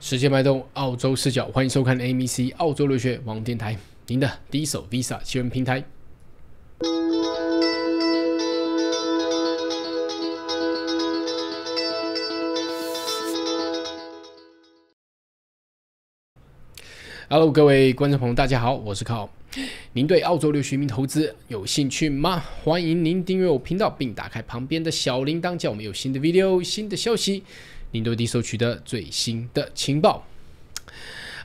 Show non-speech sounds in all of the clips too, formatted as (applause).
世界脉动，澳洲视角，欢迎收看 AMC 澳洲留学网电台，您的第一手 Visa 新闻平台。Hello，各位观众朋友，大家好，我是 Carl。您对澳洲留学移民投资有兴趣吗？欢迎您订阅我频道，并打开旁边的小铃铛，叫我们有新的 video、新的消息。林多迪收取的最新的情报。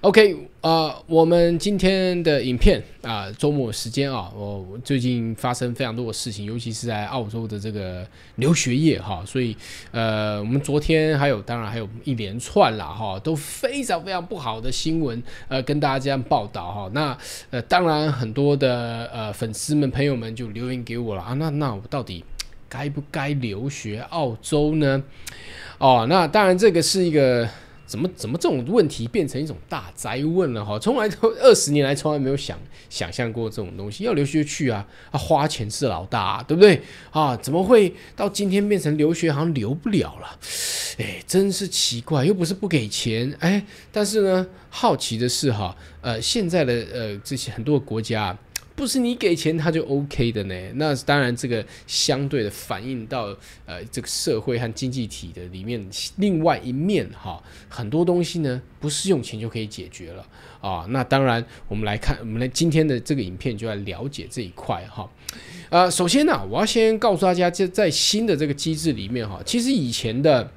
OK 啊，我们今天的影片啊，周末时间啊，我最近发生非常多的事情，尤其是在澳洲的这个留学业哈，所以呃，我们昨天还有，当然还有一连串啦哈，都非常非常不好的新闻呃，跟大家这样报道哈。那呃，当然很多的呃粉丝们朋友们就留言给我了啊，那那我到底该不该留学澳洲呢？哦，那当然，这个是一个怎么怎么这种问题变成一种大灾问了哈？从来都二十年来从来没有想想象过这种东西，要留学去啊，啊，花钱是老大，对不对啊？怎么会到今天变成留学好像留不了了？哎，真是奇怪，又不是不给钱，哎，但是呢，好奇的是哈，呃，现在的呃这些很多国家。不是你给钱他就 OK 的呢？那当然，这个相对的反映到呃这个社会和经济体的里面另外一面哈，很多东西呢不是用钱就可以解决了啊。那当然，我们来看，我们来今天的这个影片就来了解这一块哈。呃，首先呢，我要先告诉大家，这在新的这个机制里面哈，其实以前的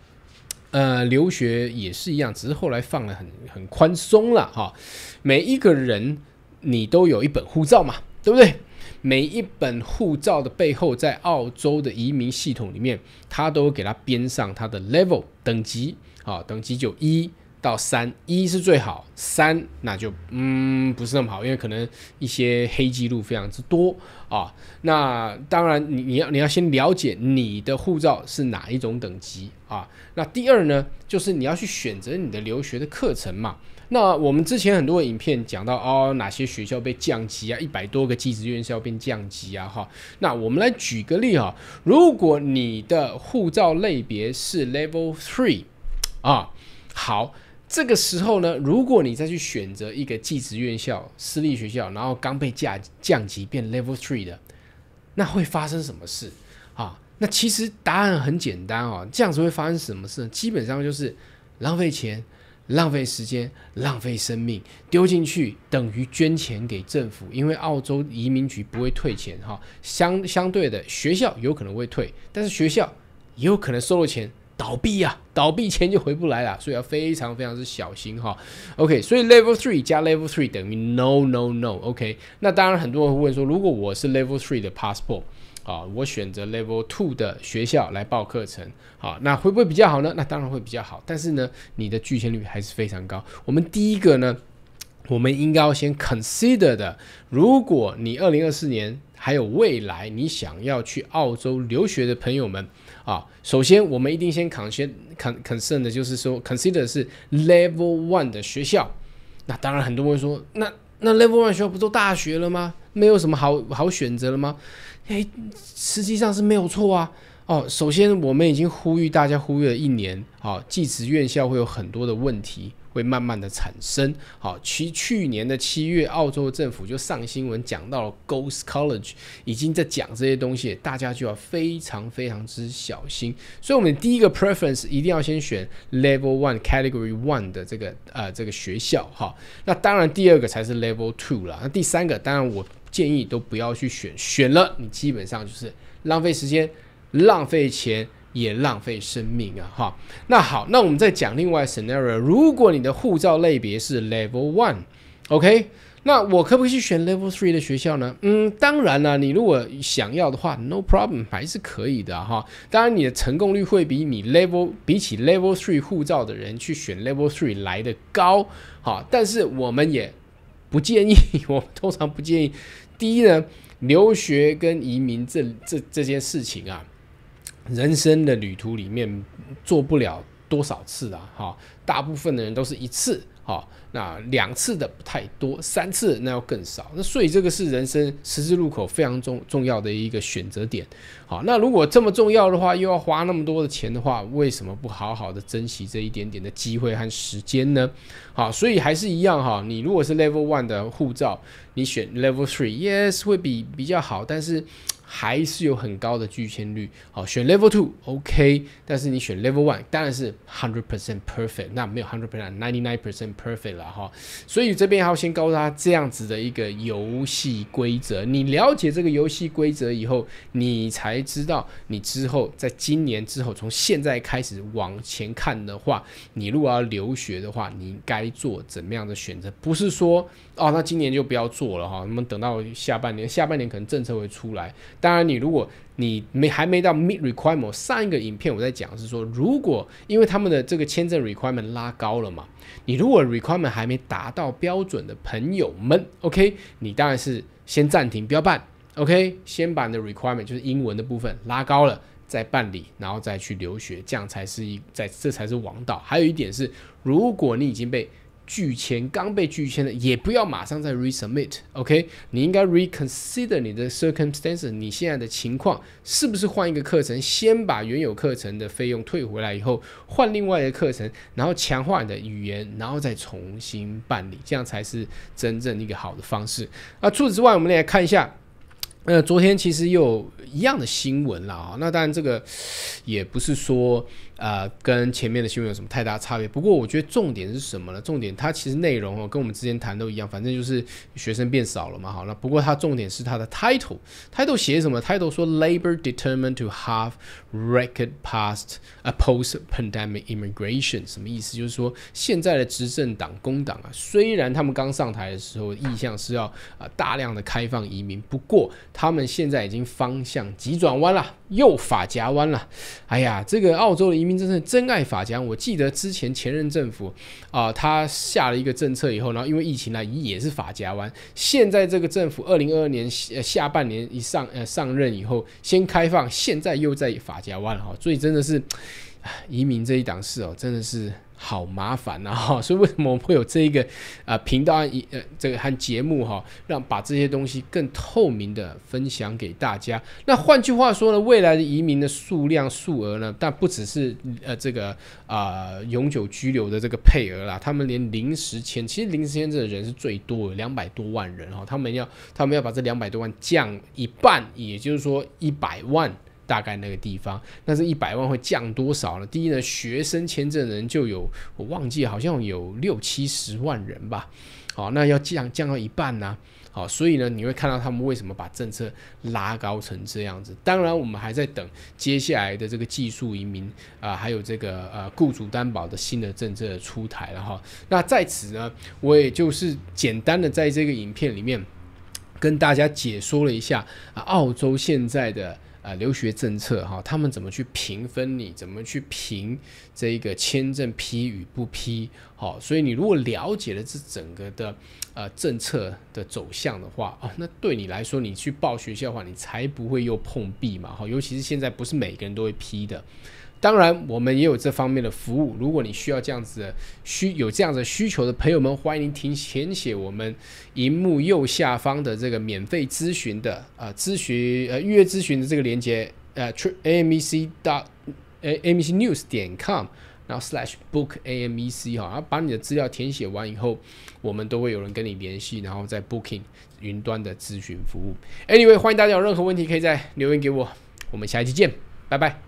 呃留学也是一样，只是后来放了很很宽松了哈。每一个人你都有一本护照嘛。对不对？每一本护照的背后，在澳洲的移民系统里面，它都给它编上它的 level 等级，啊，等级就一。到三一是最好，三那就嗯不是那么好，因为可能一些黑记录非常之多啊。那当然你你要你要先了解你的护照是哪一种等级啊。那第二呢，就是你要去选择你的留学的课程嘛。那我们之前很多影片讲到哦，哪些学校被降级啊，一百多个技职院校被降级啊哈。那我们来举个例哈，如果你的护照类别是 Level Three 啊，好。这个时候呢，如果你再去选择一个技职院校、私立学校，然后刚被降降级变 Level Three 的，那会发生什么事啊？那其实答案很简单哦。这样子会发生什么事？基本上就是浪费钱、浪费时间、浪费生命，丢进去等于捐钱给政府，因为澳洲移民局不会退钱哈。相相对的，学校有可能会退，但是学校也有可能收了钱。倒闭呀，倒闭钱就回不来了，所以要非常非常之小心哈。OK，所以 Level Three 加 Level Three 等于 No No No。OK，那当然很多人会问说，如果我是 Level Three 的 Passport 啊，我选择 Level Two 的学校来报课程好，那会不会比较好呢？那当然会比较好，但是呢，你的拒签率还是非常高。我们第一个呢，我们应该要先 consider 的，如果你二零二四年还有未来你想要去澳洲留学的朋友们。啊，首先我们一定先扛些 con concern 的，就是说 consider 是 level one 的学校，那当然很多人会说，那那 level one 学校不都大学了吗？没有什么好好选择了吗？诶，实际上是没有错啊。哦，首先我们已经呼吁大家呼吁了一年，啊，寄职院校会有很多的问题。会慢慢的产生，好，去去年的七月，澳洲政府就上新闻讲到了 Ghost College，已经在讲这些东西，大家就要非常非常之小心。所以，我们第一个 Preference 一定要先选 Level One Category One 的这个呃这个学校，哈，那当然第二个才是 Level Two 了，那第三个当然我建议都不要去选，选了你基本上就是浪费时间，浪费钱。也浪费生命啊！哈，那好，那我们再讲另外 scenario。如果你的护照类别是 level one，OK，那我可不可以去选 level three 的学校呢？嗯，当然了，你如果想要的话，no problem，还是可以的哈。当然，你的成功率会比你 level 比起 level three 护照的人去选 level three 来的高，哈。但是我们也不建议，(laughs) 我们通常不建议。第一呢，留学跟移民这这这件事情啊。人生的旅途里面，做不了多少次啊，哈，大部分的人都是一次，哈，那两次的不太多，三次那要更少，那所以这个是人生十字路口非常重重要的一个选择点，好，那如果这么重要的话，又要花那么多的钱的话，为什么不好好的珍惜这一点点的机会和时间呢？好，所以还是一样哈，你如果是 Level One 的护照，你选 Level Three，Yes 会比比较好，但是。还是有很高的拒签率。好，选 Level Two OK，但是你选 Level One，当然是 Hundred percent perfect，那没有 Hundred percent，Ninety nine percent perfect 了哈。所以这边要先告诉他这样子的一个游戏规则。你了解这个游戏规则以后，你才知道你之后在今年之后，从现在开始往前看的话，你如果要留学的话，你该做怎么样的选择？不是说。哦，那今年就不要做了哈。那么等到下半年，下半年可能政策会出来。当然，你如果你没还没到 meet requirement，上一个影片我在讲是说，如果因为他们的这个签证 requirement 拉高了嘛，你如果 requirement 还没达到标准的朋友们，OK，你当然是先暂停，不要办，OK，先把你的 requirement 就是英文的部分拉高了再办理，然后再去留学，这样才是一在这才是王道。还有一点是，如果你已经被拒签刚被拒签的，也不要马上再 resubmit，OK？你应该 reconsider 你的 circumstance，你现在的情况是不是换一个课程？先把原有课程的费用退回来以后，换另外的课程，然后强化你的语言，然后再重新办理，这样才是真正一个好的方式。啊，除此之外，我们来看一下。那昨天其实又一样的新闻了啊，那当然这个 (sighs) 也不是说呃跟前面的新闻有什么太大差别，不过我觉得重点是什么呢？重点它其实内容哦跟我们之前谈都一样，反正就是学生变少了嘛，好了。不过它重点是它的 title，title 写什么？title 说 Labor determined to have record past a post-pandemic immigration 什么意思？就是说现在的执政党工党啊，虽然他们刚上台的时候意向是要啊大量的开放移民，不过他们现在已经方向急转弯了，又法夹弯了。哎呀，这个澳洲的移民政策真爱法夹。我记得之前前任政府啊，他下了一个政策以后，然后因为疫情呢也是法夹弯。现在这个政府二零二二年下半年一上呃上任以后，先开放，现在又在法夹弯哈，所以真的是。移民这一档事哦，真的是好麻烦呐！哈，(laughs) 所以为什么我们会有这一个啊频道啊，一呃这个和节目哈，让把这些东西更透明的分享给大家。那换句话说呢，未来的移民的数量数额呢，但不只是呃这个啊永久居留的这个配额啦，他们连临时签，其实临时签这人是最多的，两百多万人哈，他们要他们要把这两百多万降一半，也就是说一百万。大概那个地方，那是一百万会降多少呢？第一呢，学生签证人就有，我忘记好像有六七十万人吧。好，那要降降到一半呢。好，所以呢，你会看到他们为什么把政策拉高成这样子。当然，我们还在等接下来的这个技术移民啊，还有这个呃雇主担保的新的政策出台了哈。那在此呢，我也就是简单的在这个影片里面跟大家解说了一下啊，澳洲现在的。啊，留学政策哈，他们怎么去评分？你怎么去评这个签证批与不批？好，所以你如果了解了这整个的呃政策的走向的话啊，那对你来说，你去报学校的话，你才不会又碰壁嘛。哈，尤其是现在不是每个人都会批的。当然，我们也有这方面的服务。如果你需要这样子需有这样子需求的朋友们，欢迎您填填写我们荧幕右下方的这个免费咨询的啊咨询呃预约咨询的这个链接呃，a m e c dot a m e c news 点 com，然后 slash book a m e c 哈，然后把你的资料填写完以后，我们都会有人跟你联系，然后再 booking 云端的咨询服务。Anyway，欢迎大家有任何问题可以在留言给我。我们下一期见，拜拜。